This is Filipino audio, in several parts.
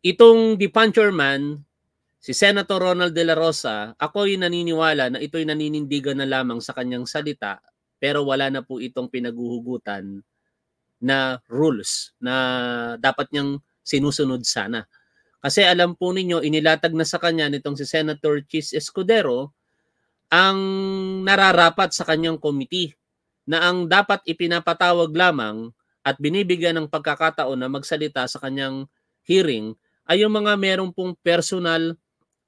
Itong Di Puncher Man, si Senator Ronald De La Rosa, ako'y naniniwala na ito'y naninindigan na lamang sa kanyang salita pero wala na po itong pinaguhugutan na rules na dapat niyang sinusunod sana. Kasi alam po ninyo, inilatag na sa kanya nitong si Senator Chis Escudero ang nararapat sa kanyang committee na ang dapat ipinapatawag lamang at binibigyan ng pagkakataon na magsalita sa kanyang hearing ay yung mga meron pong personal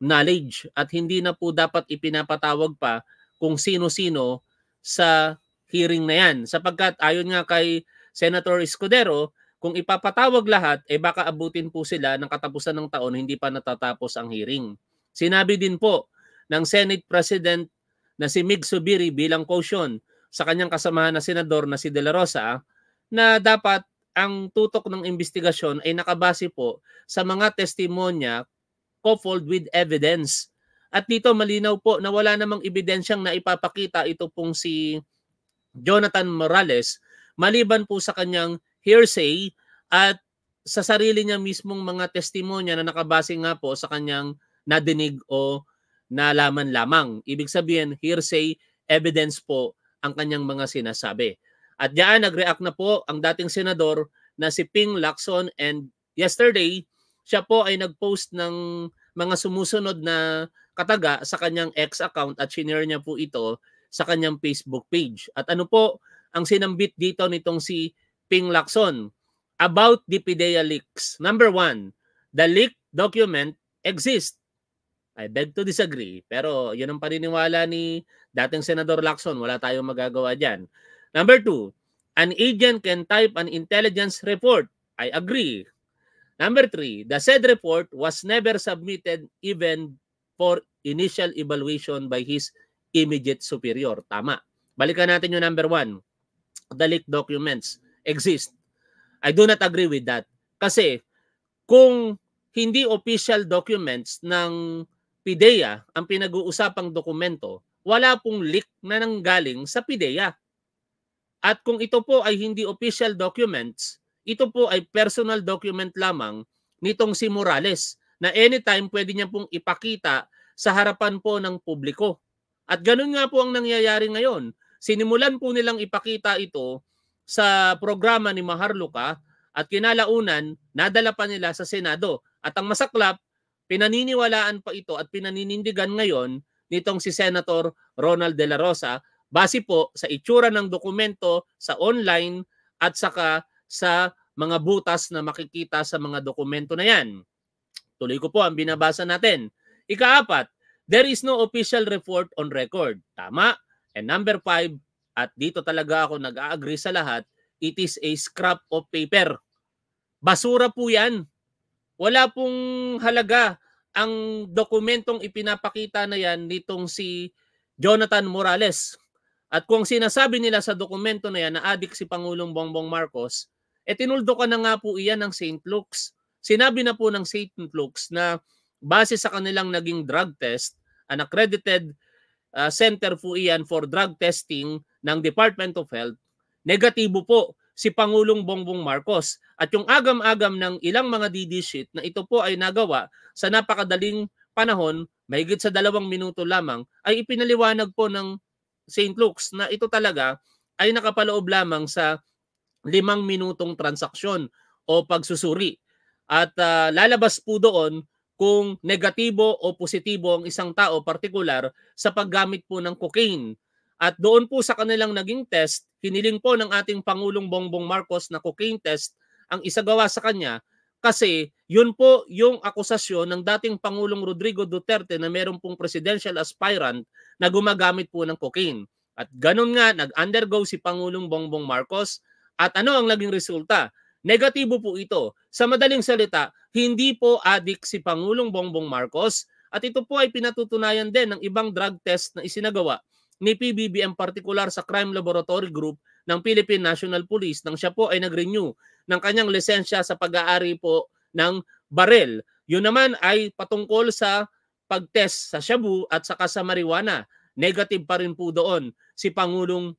knowledge at hindi na po dapat ipinapatawag pa kung sino-sino sa hearing na yan. Sapagkat ayon nga kay Senator Escudero, kung ipapatawag lahat, eh baka abutin po sila ng katapusan ng taon hindi pa natatapos ang hearing. Sinabi din po ng Senate President na si Mig Subiri bilang caution sa kanyang kasamahan na senador na si De La Rosa na dapat ang tutok ng investigasyon ay nakabase po sa mga testimonya coupled with evidence. At dito malinaw po na wala namang ebidensyang na ipapakita ito pong si Jonathan Morales maliban po sa kanyang hearsay at sa sarili niya mismong mga testimonya na nakabase nga po sa kanyang nadinig o nalaman lamang. Ibig sabihin, hearsay evidence po ang kanyang mga sinasabi. At diyan nag-react na po ang dating senador na si Ping Lacson and yesterday siya po ay nag-post ng mga sumusunod na kataga sa kanyang X account at shinare niya po ito sa kanyang Facebook page. At ano po ang sinambit dito nitong si Ping Lacson about the PIDEA leaks? Number one, the leak document exists. I beg to disagree. Pero yun ang paniniwala ni dating Senador Lacson. Wala tayong magagawa dyan. Number two, an agent can type an intelligence report. I agree. Number three, the said report was never submitted even for initial evaluation by his immediate superior. Tama. Balikan natin yung number one. The leaked documents exist. I do not agree with that. Kasi kung hindi official documents ng PIDEA ang pinag-uusapang dokumento, wala pong leak na nanggaling sa PIDEA. At kung ito po ay hindi official documents, ito po ay personal document lamang nitong si Morales na anytime pwede niya pong ipakita sa harapan po ng publiko. At ganun nga po ang nangyayari ngayon. Sinimulan po nilang ipakita ito sa programa ni Maharlika at kinalaunan, nadala pa nila sa Senado. At ang masaklap, pinaniniwalaan pa ito at pinaninindigan ngayon nitong si Senator Ronald De La Rosa Base po sa itsura ng dokumento sa online at saka sa mga butas na makikita sa mga dokumento na yan. Tuloy ko po ang binabasa natin. Ikaapat, there is no official report on record. Tama. And number five, at dito talaga ako nag-agree sa lahat, it is a scrap of paper. Basura po yan. Wala pong halaga ang dokumentong ipinapakita na yan nitong si Jonathan Morales. At kung sinasabi nila sa dokumento na yan na adik si Pangulong Bongbong Marcos, eh tinuldo ka na nga po iyan ng St. Luke's. Sinabi na po ng St. Luke's na base sa kanilang naging drug test, an accredited uh, center po iyan for drug testing ng Department of Health, negatibo po si Pangulong Bongbong Marcos. At yung agam-agam ng ilang mga DD sheet na ito po ay nagawa sa napakadaling panahon, mahigit sa dalawang minuto lamang, ay ipinaliwanag po ng St. Luke's na ito talaga ay nakapaloob lamang sa limang minutong transaksyon o pagsusuri. At uh, lalabas po doon kung negatibo o positibo ang isang tao partikular sa paggamit po ng cocaine. At doon po sa kanilang naging test, hiniling po ng ating Pangulong Bongbong Marcos na cocaine test ang isagawa sa kanya kasi yun po yung akusasyon ng dating Pangulong Rodrigo Duterte na meron pong presidential aspirant na gumagamit po ng cocaine. At ganun nga, nag-undergo si Pangulong Bongbong Marcos. At ano ang naging resulta? Negatibo po ito. Sa madaling salita, hindi po adik si Pangulong Bongbong Marcos. At ito po ay pinatutunayan din ng ibang drug test na isinagawa ni PBBM particular sa Crime Laboratory Group ng Philippine National Police nang siya po ay nag-renew ng kanyang lisensya sa pag-aari po ng barel. Yun naman ay patungkol sa pagtest sa shabu at saka sa marijuana. Negative pa rin po doon si Pangulong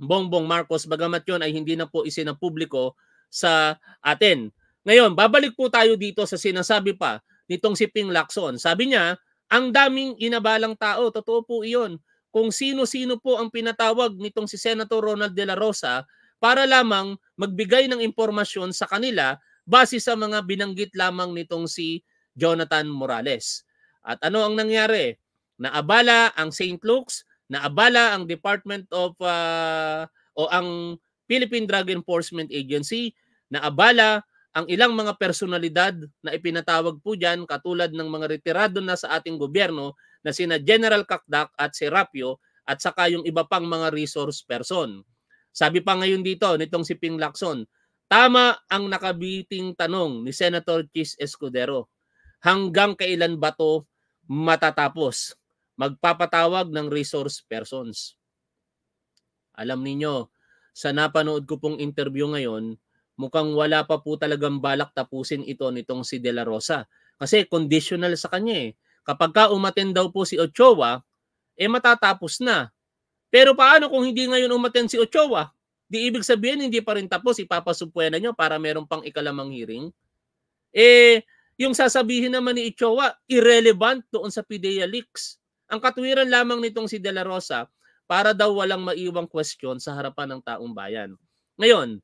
Bongbong Marcos bagamat yon ay hindi na po isinapubliko sa atin. Ngayon, babalik po tayo dito sa sinasabi pa nitong si Ping Lacson. Sabi niya, ang daming inabalang tao, totoo po iyon kung sino-sino po ang pinatawag nitong si Senator Ronald De La Rosa para lamang magbigay ng impormasyon sa kanila base sa mga binanggit lamang nitong si Jonathan Morales. At ano ang nangyari? Naabala ang St. Luke's, naabala ang Department of uh, o ang Philippine Drug Enforcement Agency, naabala ang ilang mga personalidad na ipinatawag po dyan katulad ng mga retirado na sa ating gobyerno na sina General Kakdak at si Rapio at saka yung iba pang mga resource person. Sabi pa ngayon dito nitong si Ping Lacson, tama ang nakabiting tanong ni Senator Chis Escudero. Hanggang kailan ba to matatapos? Magpapatawag ng resource persons. Alam niyo, sa napanood ko pong interview ngayon, mukhang wala pa po talagang balak tapusin ito nitong si De La Rosa. Kasi conditional sa kanya eh. Kapag ka umaten daw po si Ochoa, eh matatapos na. Pero paano kung hindi ngayon umaten si Ochoa? Di ibig sabihin hindi pa rin tapos ipapasupuena nyo para meron pang ikalamang hearing. Eh, yung sasabihin naman ni Ochoa, irrelevant doon sa PIDEA leaks. Ang katwiran lamang nitong si De La Rosa para daw walang maiwang question sa harapan ng taong bayan. Ngayon,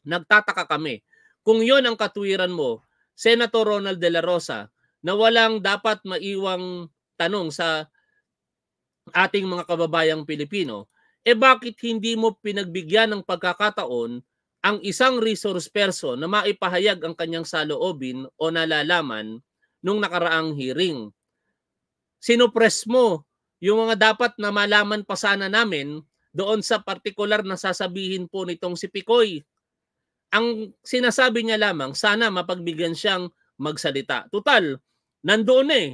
nagtataka kami. Kung yon ang katwiran mo, Senator Ronald De La Rosa, na walang dapat maiwang tanong sa ating mga kababayang Pilipino, eh bakit hindi mo pinagbigyan ng pagkakataon ang isang resource person na maipahayag ang kanyang saloobin o nalalaman nung nakaraang hearing? Sinopres mo yung mga dapat na malaman pa sana namin doon sa partikular na sasabihin po nitong si Picoy. Ang sinasabi niya lamang, sana mapagbigyan siyang magsalita. Tutal, nandoon eh.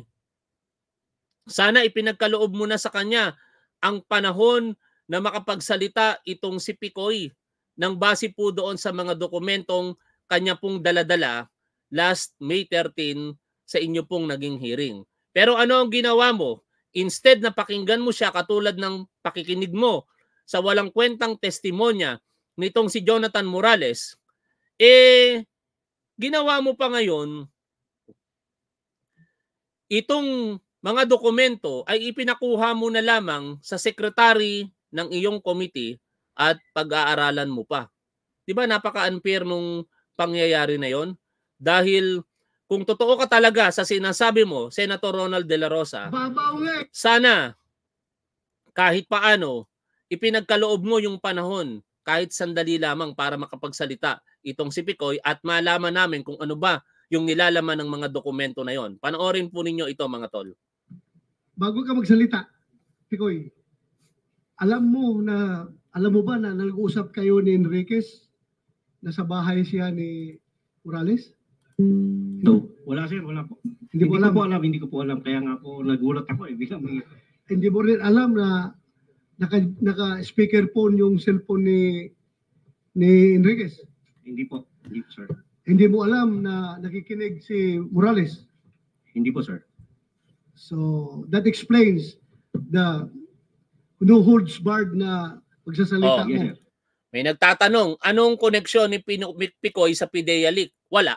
Sana ipinagkaloob mo na sa kanya ang panahon na makapagsalita itong si Picoy nang base po doon sa mga dokumentong kanya pong daladala last May 13 sa inyo pong naging hearing. Pero ano ang ginawa mo? Instead na pakinggan mo siya katulad ng pakikinig mo sa walang kwentang testimonya nitong si Jonathan Morales, eh, ginawa mo pa ngayon itong mga dokumento ay ipinakuha mo na lamang sa secretary ng iyong committee at pag-aaralan mo pa. 'Di ba napaka-unfair nung pangyayari na 'yon? Dahil kung totoo ka talaga sa sinasabi mo, Senator Ronald De La Rosa, sana kahit paano ipinagkaloob mo yung panahon kahit sandali lamang para makapagsalita itong si Picoy at malaman namin kung ano ba yung nilalaman ng mga dokumento na yon. Panoorin po ninyo ito mga tol. Bago ka magsalita, Tikoy, alam mo na alam mo ba na nag-uusap kayo ni Enriquez na sa bahay siya ni Morales? No, wala sir, wala po. Hindi, hindi ko, alam. po alam, hindi ko po alam. Kaya nga po nagulat ako. Eh. Hindi mo rin alam na naka, naka speakerphone yung cellphone ni ni Enriquez? Hindi po, hindi sir. Hindi mo alam na nakikinig si Morales. Hindi po, sir. So, that explains the no holds barred na pagsasalita oh, yes, mo. Sir. May nagtatanong, anong koneksyon ni Pino Picoy sa Pidea Leak? Wala.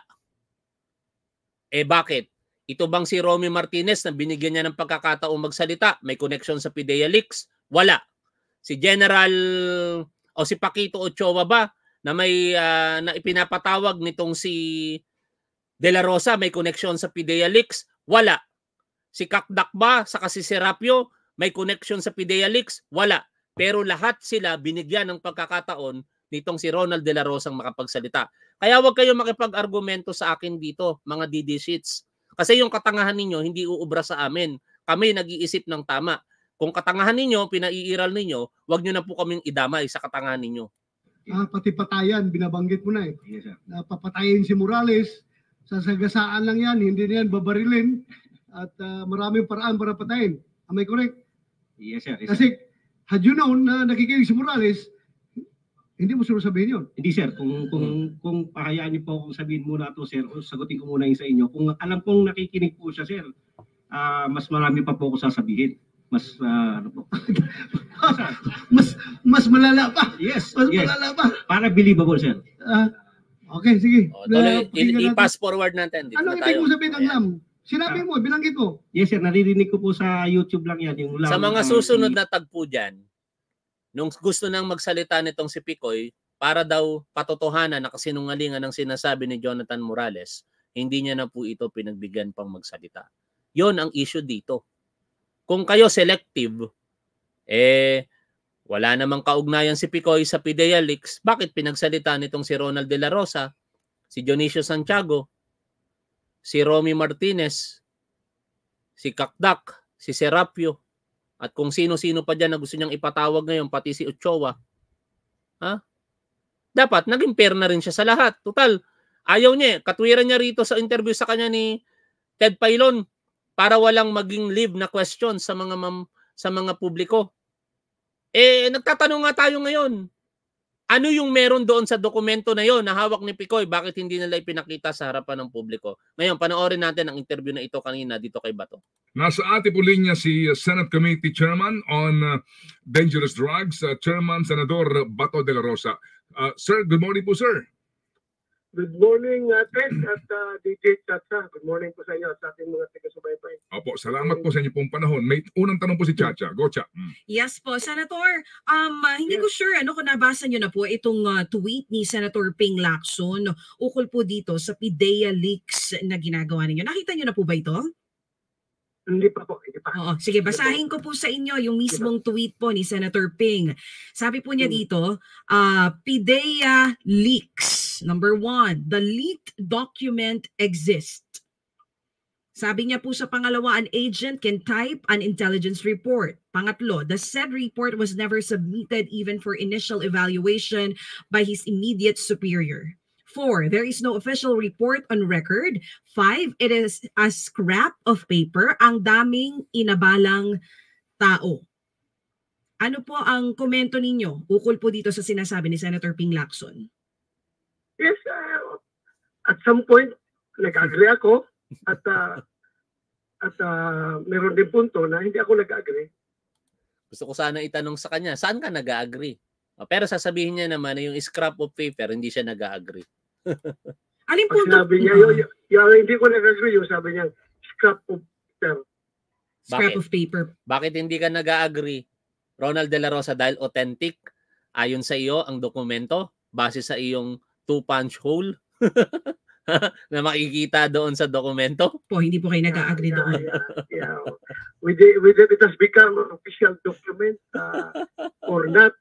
Eh bakit? Ito bang si Romy Martinez na binigyan niya ng pagkakataong magsalita, may koneksyon sa Pidea Leaks? Wala. Si General o si Pakito Ochoa ba na may uh, na ipinapatawag nitong si De La Rosa may connection sa Pidea Leaks? Wala. Si Kakdak ba sa kasi Serapio may connection sa Pidea Leaks? Wala. Pero lahat sila binigyan ng pagkakataon nitong si Ronald De La Rosa ang makapagsalita. Kaya huwag kayong makipag-argumento sa akin dito, mga DD sheets. Kasi yung katangahan ninyo hindi uubra sa amin. Kami nag-iisip ng tama. Kung katangahan ninyo, pinaiiral ninyo, huwag nyo na po kaming idamay sa katangahan ninyo ah, pati patayan, binabanggit mo na eh. Yes, papatayin si Morales, sasagasaan lang yan, hindi na yan babarilin at uh, maraming paraan para patayin. Am I correct? Yes, sir. Yes, Kasi sir. had you known na nakikinig si Morales, hindi mo siguro sabihin yun. Hindi sir, kung kung hmm. kung pahayaan niyo po akong sabihin muna to sir, o sagutin ko muna yung sa inyo. Kung alam kong nakikinig po siya sir, uh, mas marami pa po ako sasabihin. Mas uh, ano po. mas mas malala pa. Yes, mas yes. malala pa. Para believable, sir. Uh, okay, sige. O, oh, ah, i- pass forward natin. Dito ano na ibig mo sabihin ng lam? Sinabi mo, binanggit mo. Yes, sir. Naririnig ko po sa YouTube lang yan. Yung lam, sa mga susunod na tagpo dyan, nung gusto nang magsalita nitong si Picoy, para daw patotohanan na kasinungalingan ang sinasabi ni Jonathan Morales, hindi niya na po ito pinagbigyan pang magsalita. Yon ang issue dito. Kung kayo selective, eh, wala namang kaugnayan si Picoy sa Pidea Leaks. Bakit pinagsalita nitong si Ronald De La Rosa, si Dionisio Santiago, si Romy Martinez, si Kakdak, si Serapio, at kung sino-sino pa dyan na gusto niyang ipatawag ngayon, pati si Ochoa. Ha? Dapat, naging fair na rin siya sa lahat. Total, ayaw niya eh. Katwiran niya rito sa interview sa kanya ni Ted Pailon para walang maging live na question sa mga mam- sa mga publiko. Eh, nagtatanong nga tayo ngayon, ano yung meron doon sa dokumento na yon na hawak ni Picoy? Bakit hindi nila ipinakita sa harapan ng publiko? Ngayon, panoorin natin ang interview na ito kanina dito kay Bato. Nasa ating po linya si uh, Senate Committee Chairman on uh, Dangerous Drugs, uh, Chairman Senador Bato de la Rosa. Uh, sir, good morning po sir. Good morning, uh, Ted, at uh, DJ Chacha. Good morning po sa inyo at sa ating mga taga-subaybay. Opo, salamat po sa inyong pong panahon. May unang tanong po si Chacha. Go, Chacha. Mm. Yes po, Senator. Um, uh, hindi yes. ko sure ano kung nabasa niyo na po itong uh, tweet ni Senator Ping Lacson ukol po dito sa PIDEA leaks na ginagawa ninyo. Nakita niyo na po ba ito? Hindi pa po, hindi pa. Oo, sige, basahin ko po sa inyo yung mismong tweet po ni Senator Ping. Sabi po niya hmm. dito, uh, PIDEA leaks Number one, the leaked document exists. Sabi niya po sa pangalawa, an agent can type an intelligence report. Pangatlo, the said report was never submitted even for initial evaluation by his immediate superior. Four, there is no official report on record. Five, it is a scrap of paper. Ang daming inabalang tao. Ano po ang komento ninyo ukol po dito sa sinasabi ni Senator Ping Lacson? Yes, uh, at some point, nag-agree ako at uh, at uh, meron din punto na hindi ako nag-agree. Gusto ko sana itanong sa kanya, saan ka nag-agree? Ah, pero sasabihin niya naman na yung scrap of paper, hindi siya nag-agree. Alin punto? Sabi niya, yung, yung, yung, hindi ko nag-agree yung sabi niya, scrap of paper. Scrap Bakit? of paper. Bakit hindi ka nag-agree? Ronald De La Rosa, dahil authentic, ayon sa iyo ang dokumento, base sa iyong two-punch hole na makikita doon sa dokumento? Po, hindi po kayo nag-agree doon. Yeah, yeah. With the, with the, it has become an official document uh, or not.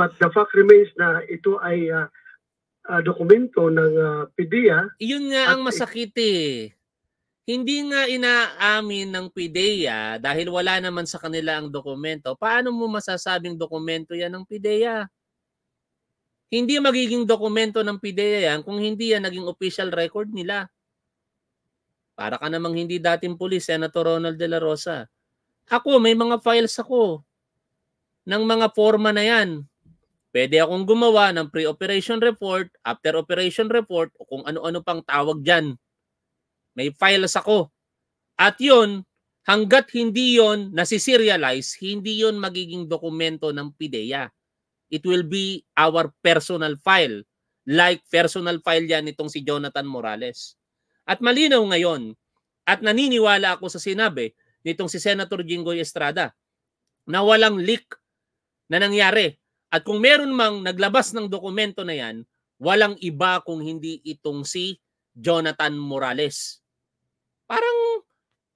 But the fact remains na ito ay uh, uh, dokumento ng uh, PIDEA. Yun nga ang masakit eh. Hindi nga inaamin ng PIDEA dahil wala naman sa kanila ang dokumento. Paano mo masasabing dokumento yan ng PIDEA? Hindi magiging dokumento ng PIDEA yan kung hindi yan naging official record nila. Para ka namang hindi dating pulis, Senator Ronald De La Rosa. Ako, may mga files ako ng mga forma na yan. Pwede akong gumawa ng pre-operation report, after operation report, o kung ano-ano pang tawag dyan. May files ako. At yun, hanggat hindi yon nasiserialize, hindi yon magiging dokumento ng PIDEA. It will be our personal file. Like personal file yan itong si Jonathan Morales. At malinaw ngayon, at naniniwala ako sa sinabi nitong si Senator Jinggoy Estrada na walang leak na nangyari. At kung meron mang naglabas ng dokumento na yan, walang iba kung hindi itong si Jonathan Morales. Parang,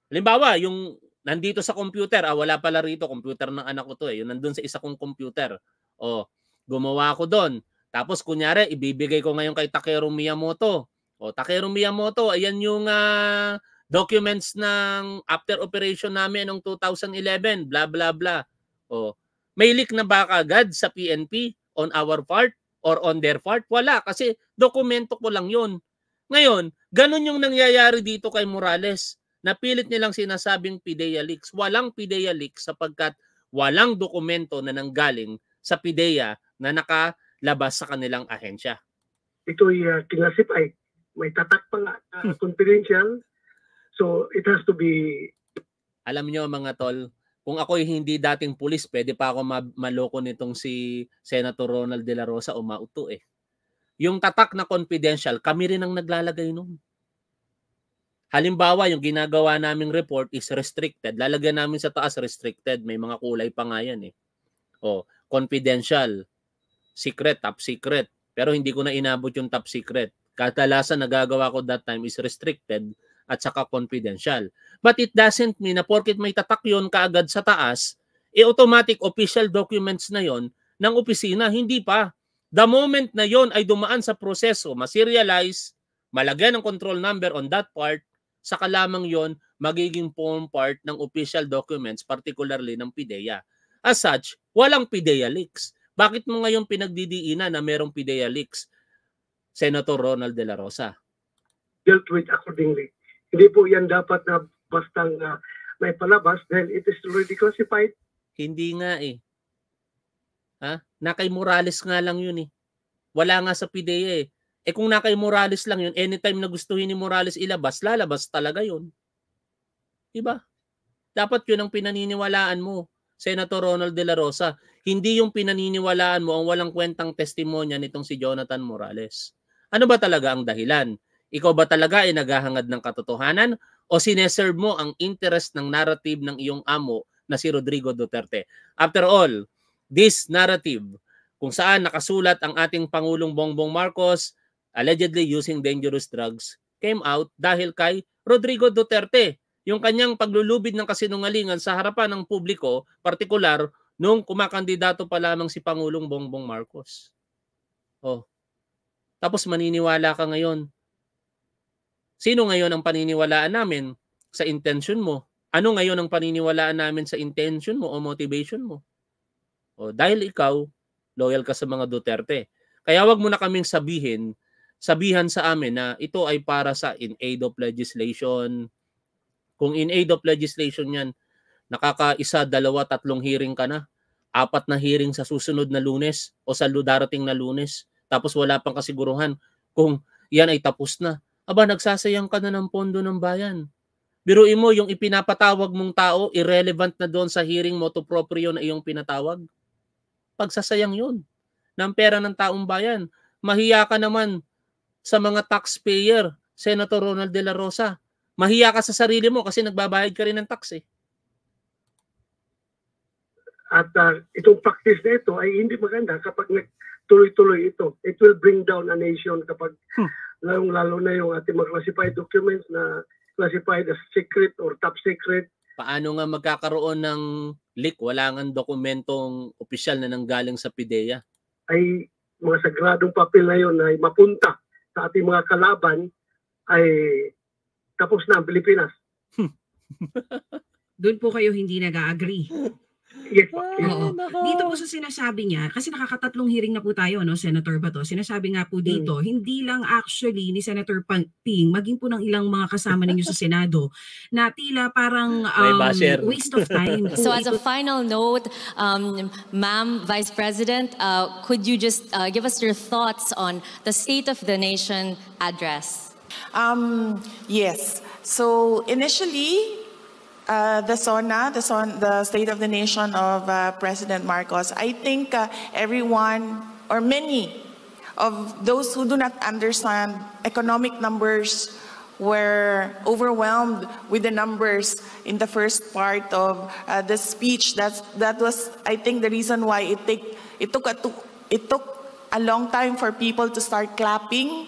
halimbawa, yung nandito sa computer, ah, wala pala rito, computer ng anak ko to eh, yung nandun sa isa kong computer. O, oh, gumawa ako doon. Tapos kunyari, ibibigay ko ngayon kay Takeru Miyamoto. O, oh, Takeru Miyamoto, ayan yung uh, documents ng after operation namin noong 2011, Blah, blah, blah. O, may leak na ba kagad sa PNP on our part or on their part? Wala, kasi dokumento ko lang yon. Ngayon, ganun yung nangyayari dito kay Morales. Napilit nilang sinasabing PIDEA leaks. Walang PIDEA leaks sapagkat walang dokumento na nanggaling sa PIDEA na nakalabas sa kanilang ahensya. Ito ay uh, kinlasify. May tatak pa nga uh, confidential. So it has to be... Alam nyo mga tol, kung ako'y hindi dating pulis, pwede pa ako maloko nitong si Senator Ronald De La Rosa o mauto eh. Yung tatak na confidential, kami rin ang naglalagay nun. Halimbawa, yung ginagawa naming report is restricted. Lalagyan namin sa taas restricted. May mga kulay pa nga yan eh. O, oh, confidential, secret, top secret. Pero hindi ko na inabot yung top secret. Katalasan nagagawa ko that time is restricted at saka confidential. But it doesn't mean na porkit may tatak yun kaagad sa taas, e automatic official documents na yon ng opisina. Hindi pa. The moment na yon ay dumaan sa proseso, maserialize, malagyan ng control number on that part, saka lamang yon magiging form part ng official documents, particularly ng PIDEA. As such, Walang PIDEA leaks. Bakit mo ngayon pinagdidiinan na merong PIDEA leaks, Senator Ronald De La Rosa? Dealt with accordingly. Hindi po yan dapat na bastang uh, may palabas dahil it is already classified. Hindi nga eh. Ha? Nakay Morales nga lang yun eh. Wala nga sa PIDEA eh. Eh kung nakay Morales lang yun, anytime na gustuhin ni Morales ilabas, lalabas talaga yun. Diba? Dapat yun ang pinaniniwalaan mo. Senator Ronald De La Rosa. Hindi yung pinaniniwalaan mo ang walang kwentang testimonya nitong si Jonathan Morales. Ano ba talaga ang dahilan? Ikaw ba talaga ay naghahangad ng katotohanan o sineserve mo ang interest ng narrative ng iyong amo na si Rodrigo Duterte? After all, this narrative kung saan nakasulat ang ating Pangulong Bongbong Marcos allegedly using dangerous drugs came out dahil kay Rodrigo Duterte yung kanyang paglulubid ng kasinungalingan sa harapan ng publiko, partikular nung kumakandidato pa lamang si Pangulong Bongbong Marcos. Oh. Tapos maniniwala ka ngayon. Sino ngayon ang paniniwalaan namin sa intention mo? Ano ngayon ang paniniwalaan namin sa intention mo o motivation mo? Oh, dahil ikaw loyal ka sa mga Duterte. Kaya wag mo na kaming sabihin, sabihan sa amin na ito ay para sa in aid of legislation, kung in aid of legislation yan, nakakaisa, dalawa, tatlong hearing ka na, apat na hearing sa susunod na lunes o sa darating na lunes, tapos wala pang kasiguruhan kung yan ay tapos na. Aba, nagsasayang ka na ng pondo ng bayan. Biruin mo, yung ipinapatawag mong tao, irrelevant na doon sa hearing mo to proprio na iyong pinatawag. Pagsasayang yun ng pera ng taong bayan. Mahiya ka naman sa mga taxpayer, Senator Ronald De La Rosa, mahiya ka sa sarili mo kasi nagbabayad ka rin ng tax eh. At uh, itong practice na ito ay hindi maganda kapag tuloy-tuloy ito. It will bring down a nation kapag hmm. lalong-lalo na yung ating mga classified documents na classified as secret or top secret. Paano nga magkakaroon ng leak? Wala nga dokumentong opisyal na nanggaling sa PIDEA. Ay mga sagradong papel na yun ay mapunta sa ating mga kalaban ay tapos na ang Pilipinas. Doon po kayo hindi nag-agree. Yes po. Ah, Ay, Dito po sa sinasabi niya, kasi nakakatatlong hearing na po tayo, no, Senator to? sinasabi nga po hmm. dito, hmm. hindi lang actually ni Senator Ping, maging po ng ilang mga kasama ninyo sa Senado, na tila parang um, waste of time. so as a final note, um, Ma'am Vice President, uh, could you just uh, give us your thoughts on the State of the Nation address? Um, yes. So initially, uh, the SONA, the, SON, the State of the Nation of uh, President Marcos, I think uh, everyone or many of those who do not understand economic numbers were overwhelmed with the numbers in the first part of uh, the speech. That's, that was, I think, the reason why it, take, it, took a, it took a long time for people to start clapping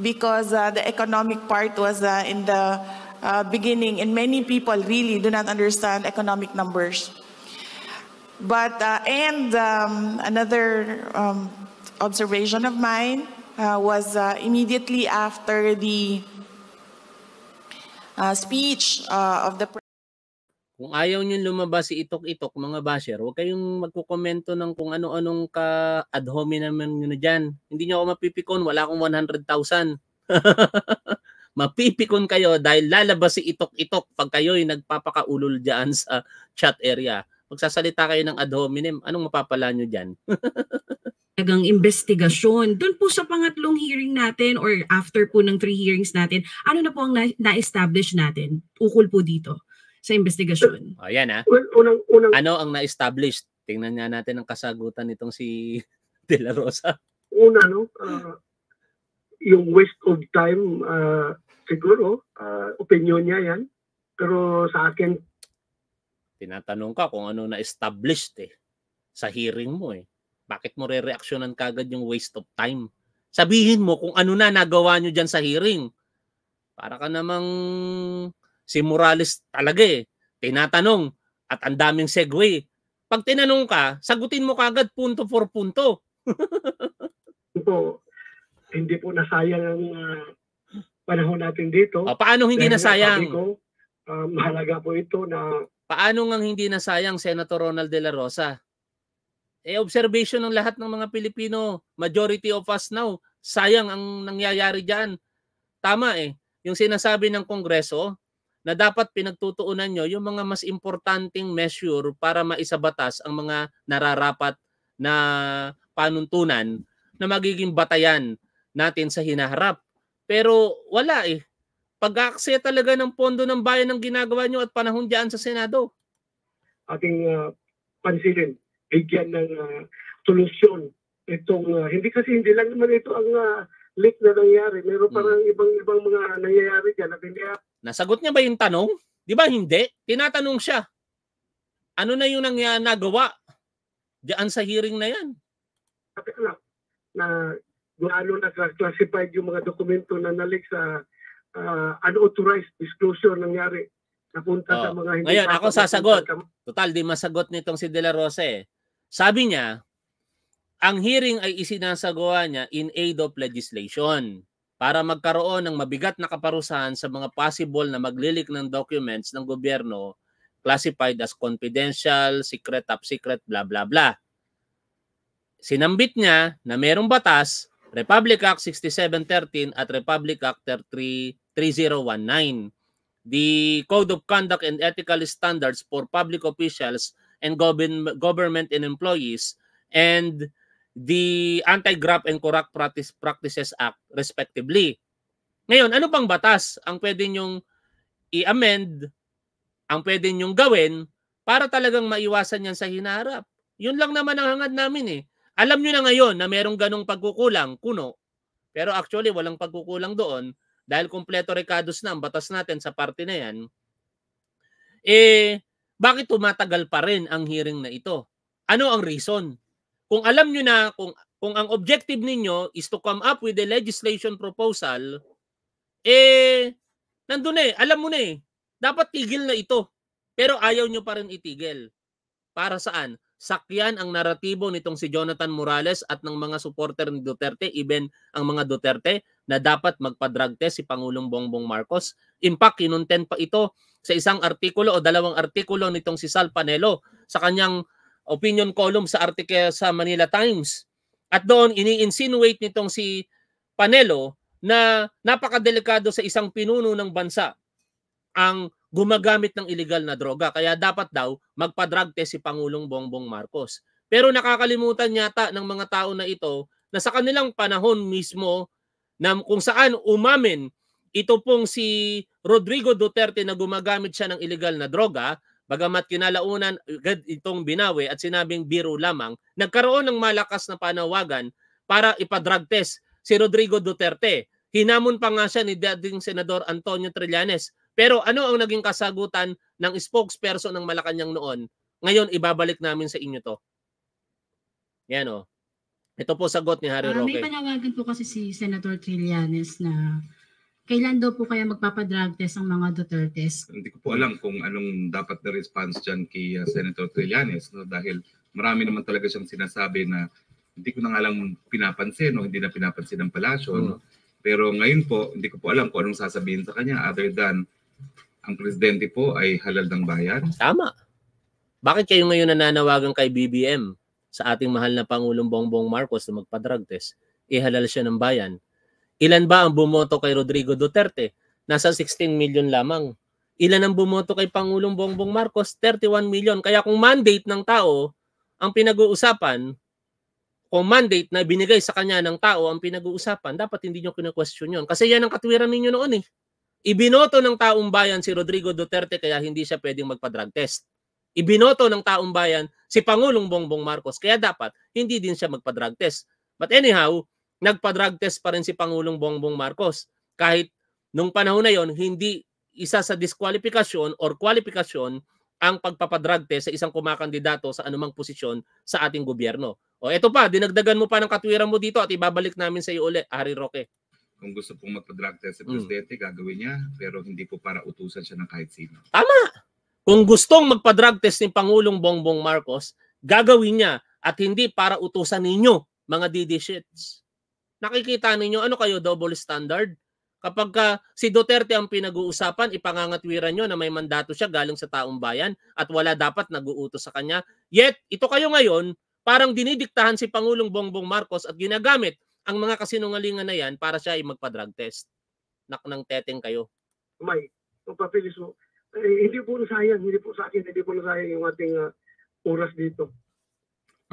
because uh, the economic part was uh, in the uh, beginning, and many people really do not understand economic numbers. But, and um, another um, observation of mine was immediately after the uh, speech uh, of the Kung ayaw nyo lumabas si itok-itok mga basher, huwag kayong magkukomento ng kung ano-anong ka ad hominem nyo na dyan. Hindi nyo ako mapipikon, wala akong 100,000. mapipikon kayo dahil lalabas si itok-itok pag kayo'y nagpapakaulol dyan sa chat area. Magsasalita kayo ng ad hominem, anong mapapala nyo dyan? talagang investigasyon. Doon po sa pangatlong hearing natin or after po ng three hearings natin, ano na po ang na- na-establish natin ukol po dito? sa investigasyon. oh, yan ha. Ah. Well, unang, unang... Ano ang na-establish? Tingnan nga natin ang kasagutan nitong si De La Rosa. Una, no? Uh, yung waste of time, uh, siguro, uh, opinion niya yan. Pero sa akin... Tinatanong ka kung ano na-established eh. Sa hearing mo eh. Bakit mo re-reaksyonan kagad yung waste of time? Sabihin mo kung ano na nagawa nyo dyan sa hearing. Para ka namang Si Morales talaga eh, tinatanong at ang daming segue. Pag tinanong ka, sagutin mo kagad punto for punto. po, hindi po nasayang ang uh, panahon natin dito. O, paano hindi Dahil nasayang? Na, ko, uh, mahalaga po ito na... Paano nga hindi nasayang, Senator Ronald De La Rosa? Eh, observation ng lahat ng mga Pilipino, majority of us now, sayang ang nangyayari dyan. Tama eh. Yung sinasabi ng Kongreso, na dapat pinagtutuunan nyo yung mga mas importanteng measure para maisabatas ang mga nararapat na panuntunan na magiging batayan natin sa hinaharap. Pero wala eh. Pag-aaksaya talaga ng pondo ng bayan ang ginagawa nyo at panahon dyan sa Senado. Ating uh, ah, pansinin, bigyan ng uh, solusyon itong uh, hindi kasi hindi lang naman ito ang uh, leak na nangyari. Meron parang hmm. ibang-ibang mga nangyayari dyan at hindi Nasagot niya ba yung tanong? Di ba hindi? Tinatanong siya. Ano na yung nang nagawa diyan sa hearing na yan? Na gaano na classified yung mga dokumento na nalik sa uh, unauthorized disclosure nangyari napunta oh. sa mga hindi Ngayon, ako sasagot. Total, di masagot nitong si De La Rosa eh. Sabi niya, ang hearing ay isinasagawa niya in aid of legislation para magkaroon ng mabigat na kaparusahan sa mga possible na maglilik ng documents ng gobyerno classified as confidential, secret, top secret, bla bla bla. Sinambit niya na mayroong batas, Republic Act 6713 at Republic Act 3019, the Code of Conduct and Ethical Standards for Public Officials and Govern Government and Employees, and the Anti-Graft and Corrupt Practice Practices Act respectively. Ngayon, ano pang batas ang pwede niyong i-amend, ang pwede niyong gawin para talagang maiwasan yan sa hinaharap? Yun lang naman ang hangad namin eh. Alam niyo na ngayon na merong ganong pagkukulang, kuno. Pero actually, walang pagkukulang doon dahil kompleto rekados na ang batas natin sa parte na yan. Eh, bakit tumatagal pa rin ang hearing na ito? Ano ang reason? Kung alam nyo na, kung, kung ang objective ninyo is to come up with a legislation proposal, eh, nandun eh, alam mo na eh, dapat tigil na ito. Pero ayaw nyo pa rin itigil. Para saan? Sakyan ang naratibo nitong si Jonathan Morales at ng mga supporter ni Duterte, even ang mga Duterte, na dapat magpa-drug test si Pangulong Bongbong Marcos. In fact, kinunten pa ito sa isang artikulo o dalawang artikulo nitong si Sal Panelo sa kanyang opinion column sa article sa Manila Times. At doon ini-insinuate nitong si Panelo na napakadelikado sa isang pinuno ng bansa ang gumagamit ng ilegal na droga. Kaya dapat daw magpa-drug test si Pangulong Bongbong Marcos. Pero nakakalimutan yata ng mga tao na ito na sa kanilang panahon mismo na kung saan umamin ito pong si Rodrigo Duterte na gumagamit siya ng ilegal na droga, Bagamat kinalaunan agad itong binawi at sinabing biro lamang, nagkaroon ng malakas na panawagan para ipadrag test si Rodrigo Duterte. Hinamon pa nga siya ni dating Senador Antonio Trillanes. Pero ano ang naging kasagutan ng spokesperson ng Malacanang noon? Ngayon, ibabalik namin sa inyo to. Yan o. Oh. Ito po sagot ni Harry uh, Roque. May panawagan po kasi si Senator Trillanes na Kailan daw po kaya magpapadrug test ang mga Dutertes? Hindi ko po alam kung anong dapat na response dyan kay uh, Senator Trillanes no? dahil marami naman talaga siyang sinasabi na hindi ko na nga lang pinapansin no? hindi na pinapansin ng palasyo. Hmm. No? Pero ngayon po, hindi ko po alam kung anong sasabihin sa kanya other than ang presidente po ay halal ng bayan. Tama. Bakit kayo ngayon nananawagan kay BBM sa ating mahal na Pangulong Bongbong Marcos na magpa-drug test? Ihalal eh, siya ng bayan Ilan ba ang bumoto kay Rodrigo Duterte? Nasa 16 million lamang. Ilan ang bumoto kay Pangulong Bongbong Marcos? 31 million. Kaya kung mandate ng tao, ang pinag-uusapan, kung mandate na binigay sa kanya ng tao ang pinag-uusapan, dapat hindi nyo kinu-question yun. Kasi yan ang katwiran ninyo noon eh. Ibinoto ng taong bayan si Rodrigo Duterte kaya hindi siya pwedeng magpa-drug test. Ibinoto ng taong bayan si Pangulong Bongbong Marcos kaya dapat hindi din siya magpa-drug test. But anyhow, nagpa-drug test pa rin si Pangulong Bongbong Marcos. Kahit nung panahon na yon hindi isa sa disqualification or qualification ang pagpapadrug test sa isang kumakandidato sa anumang posisyon sa ating gobyerno. O eto pa, dinagdagan mo pa ng katwiran mo dito at ibabalik namin sa iyo ulit, Ari Roque. Kung gusto pong magpa-drug test sa hmm. presidente, mm. gagawin niya, pero hindi po para utusan siya ng kahit sino. Tama! Kung gustong magpa-drug test ni Pangulong Bongbong Marcos, gagawin niya at hindi para utusan ninyo, mga DD shits nakikita ninyo ano kayo double standard? Kapag ka, si Duterte ang pinag-uusapan, ipangangatwiran nyo na may mandato siya galing sa taong bayan at wala dapat nag-uutos sa kanya. Yet, ito kayo ngayon, parang dinidiktahan si Pangulong Bongbong Marcos at ginagamit ang mga kasinungalingan na yan para siya ay magpa-drug test. Nak ng teteng kayo. May, kung papilis mo, eh, hindi po sayang, hindi po sa akin, hindi po sayang yung ating uh, oras dito.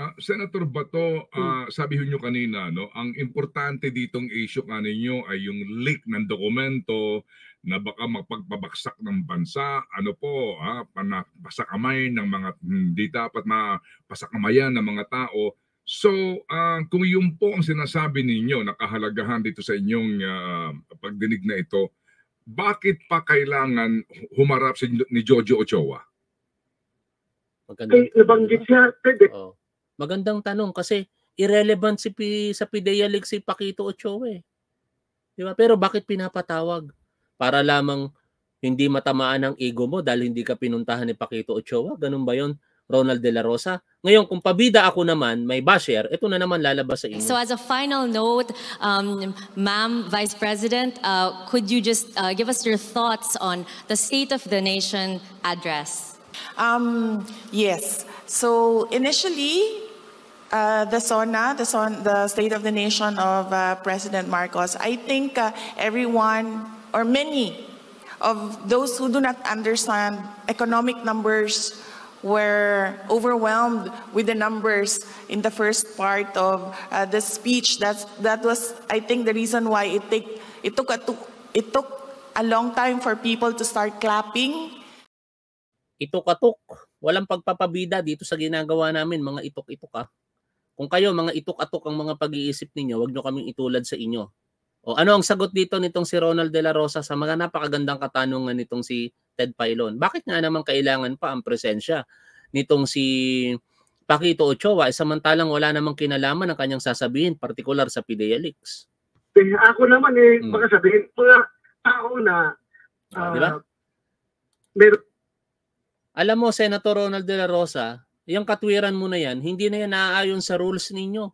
Uh, Senator Bato, uh, sabi niyo kanina, no, ang importante ditong issue kaninyo ay yung leak ng dokumento na baka mapagpabaksak ng bansa, ano po, ha, ah, pana, pasakamay ng mga, hindi dapat mapasakamayan ng mga tao. So, uh, kung yun po ang sinasabi ninyo, nakahalagahan dito sa inyong uh, pagdinig na ito, bakit pa kailangan humarap si, ni Jojo Ochoa? Magandang, Ay, nabanggit siya, Ted. Eh. Oh. Magandang tanong kasi irrelevant si P, sa Pidea League si Pakito Ochoa eh. Di ba? Pero bakit pinapatawag? Para lamang hindi matamaan ang ego mo dahil hindi ka pinuntahan ni Pakito Ochoa? Ganun ba yon Ronald De La Rosa. Ngayon, kung pabida ako naman, may basher, ito na naman lalabas sa inyo. So as a final note, um, Ma'am Vice President, uh, could you just uh, give us your thoughts on the State of the Nation address? Um, yes. So initially, uh, the SONA, the, son, the, State of the Nation of uh, President Marcos, I think uh, everyone or many of those who do not understand economic numbers were overwhelmed with the numbers in the first part of uh, the speech. That's, that was, I think, the reason why it, take, it, took a, it took a long time for people to start clapping. Walang pagpapabida dito sa ginagawa namin, mga itok-itok ah. Kung kayo, mga itok-atok ang mga pag-iisip ninyo, wag nyo kaming itulad sa inyo. O ano ang sagot dito nitong si Ronald De La Rosa sa mga napakagandang katanungan nitong si Ted Pailon? Bakit nga naman kailangan pa ang presensya nitong si Pakito Ochoa eh, samantalang wala namang kinalaman ang kanyang sasabihin, partikular sa Pidelics? Eh, ako naman eh, hmm. baka sabihin, mga tao na uh, ah, diba? meron alam mo, Senator Ronald De La Rosa, yung katwiran mo na yan, hindi na yan naaayon sa rules ninyo.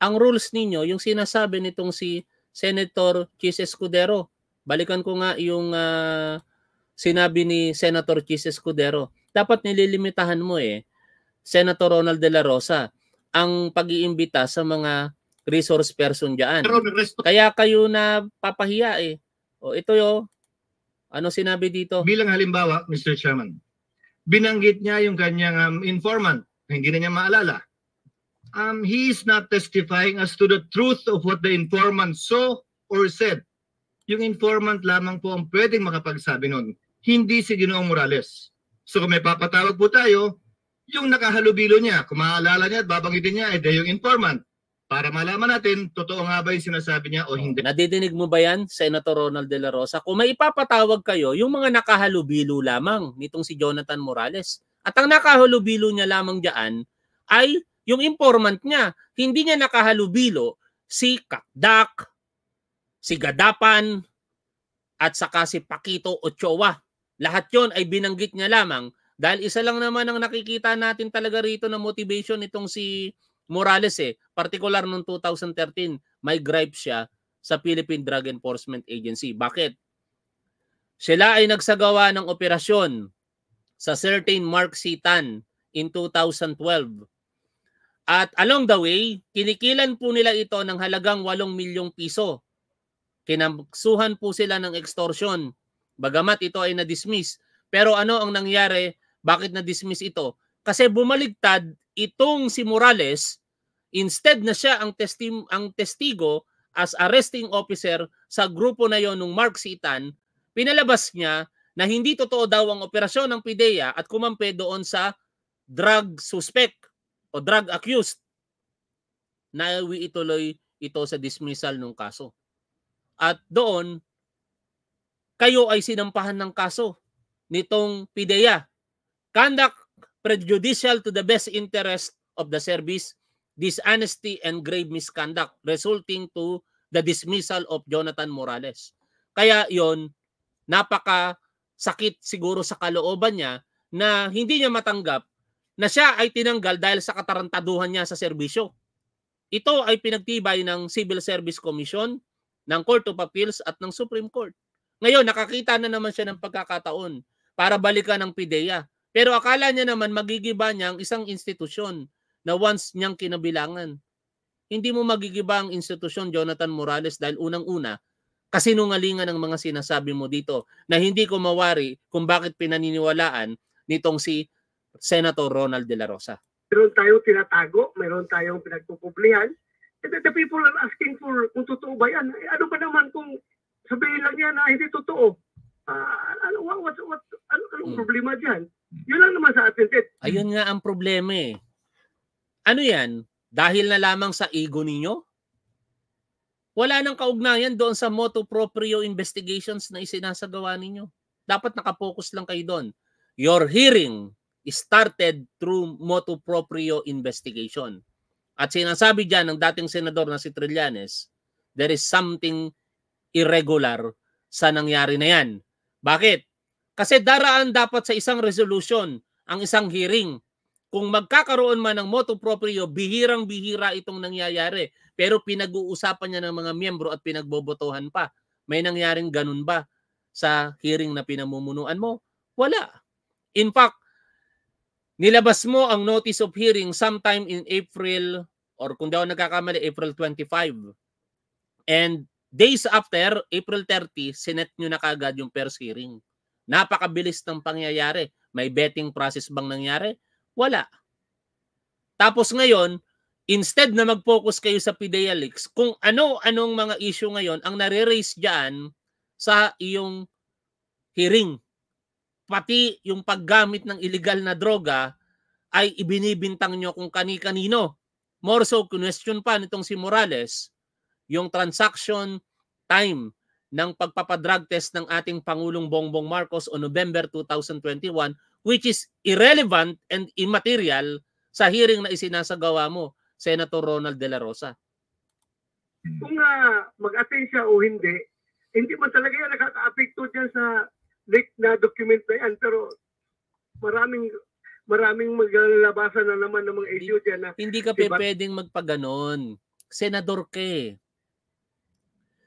Ang rules ninyo, yung sinasabi nitong si Senator Chis Escudero. Balikan ko nga yung uh, sinabi ni Senator Chis Escudero. Dapat nililimitahan mo eh, Senator Ronald De La Rosa, ang pag-iimbita sa mga resource person dyan. Kaya kayo na papahiya eh. O ito yo, ano sinabi dito? Bilang halimbawa, Mr. Chairman, binanggit niya yung kanyang um, informant na hindi na niya maalala. Um, he is not testifying as to the truth of what the informant saw or said. Yung informant lamang po ang pwedeng makapagsabi noon, hindi si Ginoong Morales. So kung may papatawag po tayo, yung nakahalubilo niya, kung maaalala niya at babanggitin niya, ay eh, yung informant para malaman natin totoo nga ba 'yung sinasabi niya o oh, hindi. Nadidinig mo ba 'yan, Senator Ronald De La Rosa? Kung may ipapatawag kayo, 'yung mga nakahalubilo lamang nitong si Jonathan Morales. At ang nakahalubilo niya lamang diyan ay 'yung informant niya. Hindi niya nakahalubilo si Kakdak, si Gadapan, at saka si Pakito Ochoa. Lahat 'yon ay binanggit niya lamang dahil isa lang naman ang nakikita natin talaga rito na motivation nitong si Morales eh, particular noong 2013, may gripe siya sa Philippine Drug Enforcement Agency. Bakit? Sila ay nagsagawa ng operasyon sa certain Mark Sitan in 2012. At along the way, kinikilan po nila ito ng halagang 8 milyong piso. Kinamsuhan po sila ng extortion. Bagamat ito ay na-dismiss. Pero ano ang nangyari? Bakit na-dismiss ito? Kasi bumaligtad itong si Morales instead na siya ang testim ang testigo as arresting officer sa grupo na yon nung Mark Sitan, pinalabas niya na hindi totoo daw ang operasyon ng PIDEA at kumampi doon sa drug suspect o drug accused. Naiwi ituloy ito sa dismissal ng kaso. At doon, kayo ay sinampahan ng kaso nitong PIDEA. Conduct prejudicial to the best interest of the service, dishonesty and grave misconduct resulting to the dismissal of Jonathan Morales. Kaya yon napaka sakit siguro sa kalooban niya na hindi niya matanggap na siya ay tinanggal dahil sa katarantaduhan niya sa serbisyo. Ito ay pinagtibay ng Civil Service Commission, ng Court of Appeals at ng Supreme Court. Ngayon, nakakita na naman siya ng pagkakataon para balikan ng PIDEA pero akala niya naman magigiba niya ang isang institusyon na once niyang kinabilangan. Hindi mo magigiba ang institusyon, Jonathan Morales, dahil unang-una, kasinungalingan ang mga sinasabi mo dito na hindi ko mawari kung bakit pinaniniwalaan nitong si Senator Ronald De La Rosa. Meron tayong tinatago, meron tayong pinagpupublihan. The, the people are asking for kung totoo ba yan. Eh, ano ba naman kung sabihin lang yan na hindi totoo? Ah, ano, what, what, ano, ang hmm. problema dyan? Yun lang naman sa atin, Ted. Ayun nga ang problema eh. Ano yan? Dahil na lamang sa ego ninyo? Wala nang kaugnayan doon sa moto proprio investigations na isinasagawa ninyo. Dapat nakapokus lang kayo doon. Your hearing started through motu proprio investigation. At sinasabi dyan ng dating senador na si Trillanes, there is something irregular sa nangyari na yan. Bakit? Kasi daraan dapat sa isang resolution ang isang hearing. Kung magkakaroon man ng motu proprio, bihirang-bihira itong nangyayari. Pero pinag-uusapan niya ng mga miyembro at pinagbobotohan pa. May nangyaring ganun ba sa hearing na pinamumunuan mo? Wala. In fact, nilabas mo ang notice of hearing sometime in April or kung daw nagkakamali, April 25. And Days after, April 30, sinet nyo na kagad yung first hearing. Napakabilis ng pangyayari. May betting process bang nangyari? Wala. Tapos ngayon, instead na mag-focus kayo sa leaks, kung ano-anong mga issue ngayon ang nare-raise dyan sa iyong hearing. Pati yung paggamit ng illegal na droga ay ibinibintang nyo kung kani-kanino. More so, question pa nitong si Morales yung transaction time ng pagpapadrug test ng ating Pangulong Bongbong Marcos on November 2021 which is irrelevant and immaterial sa hearing na isinasagawa mo, Senator Ronald De La Rosa. Hmm. Kung uh, ah, mag-attend siya o hindi, hindi man talaga yan nakaka-apekto dyan sa leak na document na yan. Pero maraming maraming maglalabasan na naman ng mga issue dyan. Na hindi ka diba? pe pwedeng magpaganon. Senador ka eh.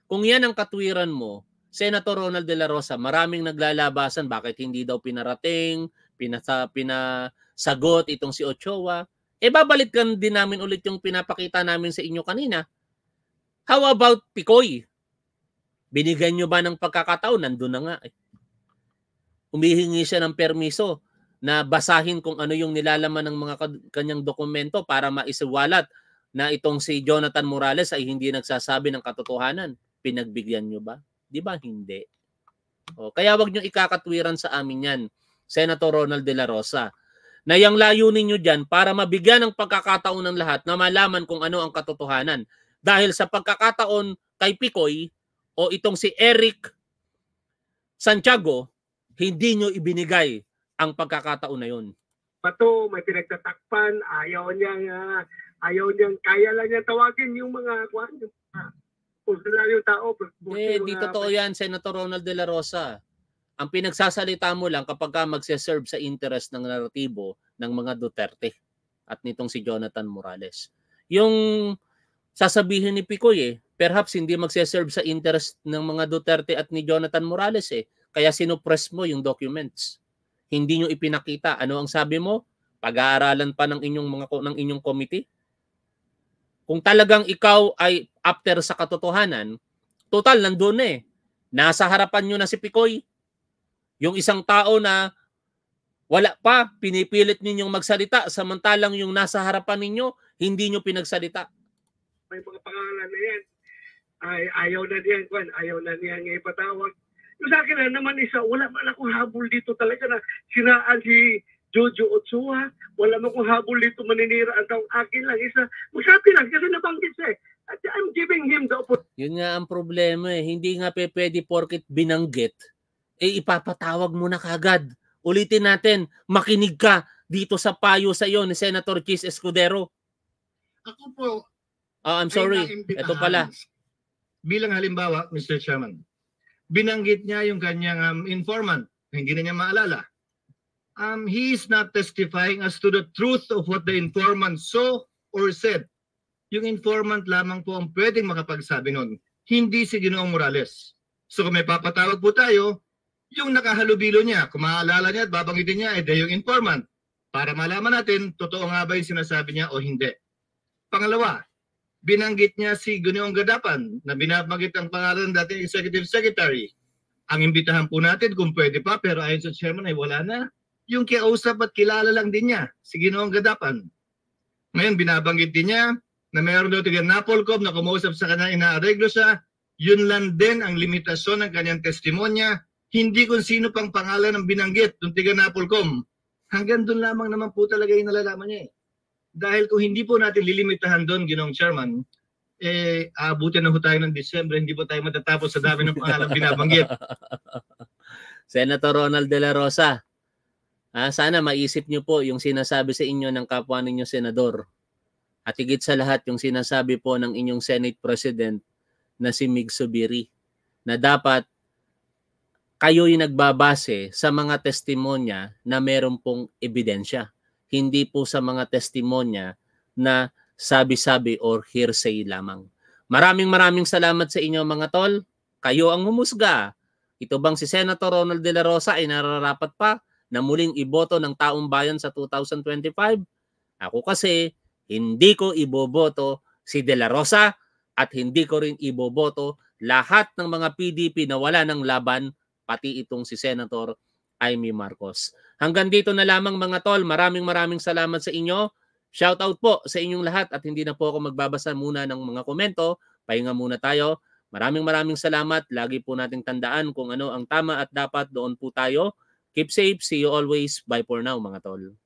Kung yan ang katwiran mo, Senator Ronald De La Rosa, maraming naglalabasan bakit hindi daw pinarating, pinasa, pinasagot itong si Ochoa. E eh, babalikan din namin ulit yung pinapakita namin sa inyo kanina. How about Picoy? Binigyan nyo ba ng pagkakataon? Nandun na nga. Eh. Umihingi siya ng permiso na basahin kung ano yung nilalaman ng mga kanyang dokumento para maisiwalat na itong si Jonathan Morales ay hindi nagsasabi ng katotohanan. Pinagbigyan nyo ba? Di ba hindi? O, oh, kaya wag nyo ikakatwiran sa amin yan, Senator Ronald De La Rosa, na yung layunin nyo dyan para mabigyan ng pagkakataon ng lahat na malaman kung ano ang katotohanan. Dahil sa pagkakataon kay Picoy o itong si Eric Santiago, hindi nyo ibinigay ang pagkakataon na yun. Pato, may pinagtatakpan, ayaw niyang, uh, ayaw niyang, kaya lang niya tawagin yung mga, kwan, ordinaryo tao. Eh, di totoo yan, Senator Ronald De La Rosa. Ang pinagsasalita mo lang kapag ka magse-serve sa interest ng naratibo ng mga Duterte at nitong si Jonathan Morales. Yung sasabihin ni Picoy eh, perhaps hindi magse-serve sa interest ng mga Duterte at ni Jonathan Morales eh. Kaya sinopress mo yung documents. Hindi nyo ipinakita. Ano ang sabi mo? Pag-aaralan pa ng inyong mga ng inyong committee? Kung talagang ikaw ay after sa katotohanan, total nandoon na eh. Nasa harapan niyo na si Picoy. Yung isang tao na wala pa, pinipilit ninyong magsalita samantalang yung nasa harapan ninyo, hindi nyo pinagsalita. May mga pangalan na yan. Ay, ayaw na niyan, Juan. Ayaw na niyan nga ipatawag. Yung sa akin na ah, naman isa, wala man ako habol dito talaga na sinaan si Jojo Ochoa, wala mo kung habol dito maninira ang akin lang isa. Magsabi lang kasi nabanggit siya eh. At I'm giving him the opportunity. Yun nga ang problema eh. Hindi nga pe pwede porkit binanggit, eh ipapatawag mo na kagad. Ulitin natin, makinig ka dito sa payo sa iyo ni Senator Chis Escudero. Ako po. Oh, I'm sorry. Ito pala. Bilang halimbawa, Mr. Chairman, binanggit niya yung kanyang um, informant na hindi na niya maalala um, he is not testifying as to the truth of what the informant saw or said. Yung informant lamang po ang pwedeng makapagsabi nun, hindi si Ginoong Morales. So kung may papatawag po tayo, yung nakahalubilo niya, kung maaalala niya at babanggitin niya, ay eh, yung informant para malaman natin totoo nga ba yung sinasabi niya o hindi. Pangalawa, binanggit niya si Ginoong Gadapan na binabanggit ang pangalan ng dating Executive Secretary. Ang imbitahan po natin kung pwede pa pero ayon sa chairman ay wala na yung kinausap at kilala lang din niya si Ginoong Gadapan. Ngayon, binabanggit din niya na mayroon daw tiga Napolcom na kumausap sa kanya, inaareglo siya. Yun lang din ang limitasyon ng kanyang testimonya. Hindi kung sino pang pangalan ang binanggit ng tiga Napolcom. Hanggang doon lamang naman po talaga yung nalalaman niya eh. Dahil kung hindi po natin lilimitahan doon, Ginoong Chairman, eh, aabutin na ho tayo ng Disyembre, hindi po tayo matatapos sa dami ng pangalan binabanggit. Senator Ronald De La Rosa, Ah, sana maisip niyo po yung sinasabi sa inyo ng kapwa ninyong senador. At higit sa lahat yung sinasabi po ng inyong Senate President na si Mig Subiri na dapat kayo yung nagbabase sa mga testimonya na meron pong ebidensya. Hindi po sa mga testimonya na sabi-sabi or hearsay lamang. Maraming maraming salamat sa inyo mga tol. Kayo ang humusga. Ito bang si Senator Ronald De La Rosa ay nararapat pa na muling iboto ng taong bayan sa 2025? Ako kasi hindi ko iboboto si De La Rosa at hindi ko rin iboboto lahat ng mga PDP na wala ng laban pati itong si Senator Amy Marcos. Hanggang dito na lamang mga tol. Maraming maraming salamat sa inyo. Shoutout po sa inyong lahat at hindi na po ako magbabasa muna ng mga komento. Pahinga muna tayo. Maraming maraming salamat. Lagi po nating tandaan kung ano ang tama at dapat doon po tayo Keep safe. See you always. Bye for now mga tol.